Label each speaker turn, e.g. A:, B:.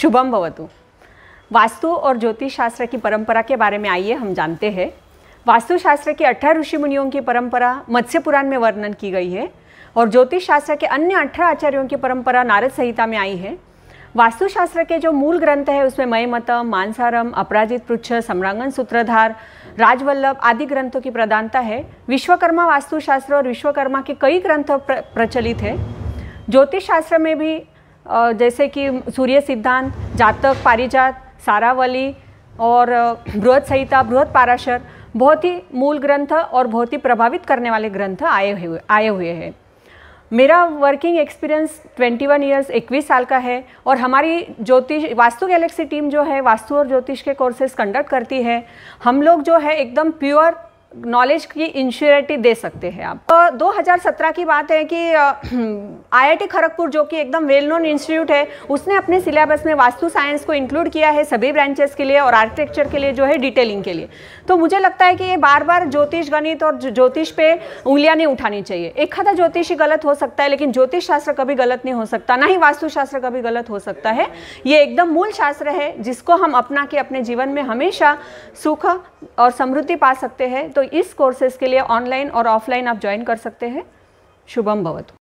A: शुभम भवतु वास्तु और ज्योतिष शास्त्र की परंपरा के बारे में आइए हम जानते हैं वास्तुशास्त्र की अठारह ऋषि मुनियों की परंपरा मत्स्य पुराण में वर्णन की गई है और ज्योतिष शास्त्र के अन्य अठारह आचार्यों की परंपरा नारद संहिता में आई है वास्तुशास्त्र के जो मूल ग्रंथ है उसमें मयमतम मानसारम अपराजित पृच्छ सम्रांगन सूत्रधार राजवल्लभ आदि ग्रंथों की प्रधानता है विश्वकर्मा वास्तुशास्त्र और विश्वकर्मा के कई ग्रंथ प्रचलित है ज्योतिष शास्त्र में भी जैसे कि सूर्य सिद्धांत जातक पारिजात सारावली और बृहद संहिता बृहद पाराशर बहुत ही मूल ग्रंथ और बहुत ही प्रभावित करने वाले ग्रंथ आए हुए आए हुए हैं मेरा वर्किंग एक्सपीरियंस 21 वन ईयर्स इक्कीस साल का है और हमारी ज्योतिष वास्तु गैलेक्सी टीम जो है वास्तु और ज्योतिष के कोर्सेज कंडक्ट करती है हम लोग जो है एकदम प्योर नॉलेज की इंश्योरिटी दे सकते हैं आप तो 2017 की बात है कि
B: आईआईटी
A: खड़गपुर जो कि एकदम वेल नोन इंस्टीट्यूट है उसने अपने सिलेबस में वास्तु साइंस को इंक्लूड किया है सभी ब्रांचेस के लिए और आर्किटेक्चर के लिए जो है डिटेलिंग के लिए तो मुझे लगता है कि ये बार बार ज्योतिष गणित और ज्योतिष पे उंगलियाँ नहीं उठानी चाहिए एक खादा ज्योतिष ही गलत हो सकता है लेकिन ज्योतिष शास्त्र कभी गलत नहीं हो सकता ना ही वास्तुशास्त्र कभी गलत हो सकता है ये एकदम मूल शास्त्र है जिसको हम अपना के अपने जीवन में हमेशा सुख और समृद्धि पा सकते हैं तो इस कोर्सेज़ के लिए ऑनलाइन और ऑफलाइन आप ज्वाइन कर सकते हैं शुभम
B: भवतु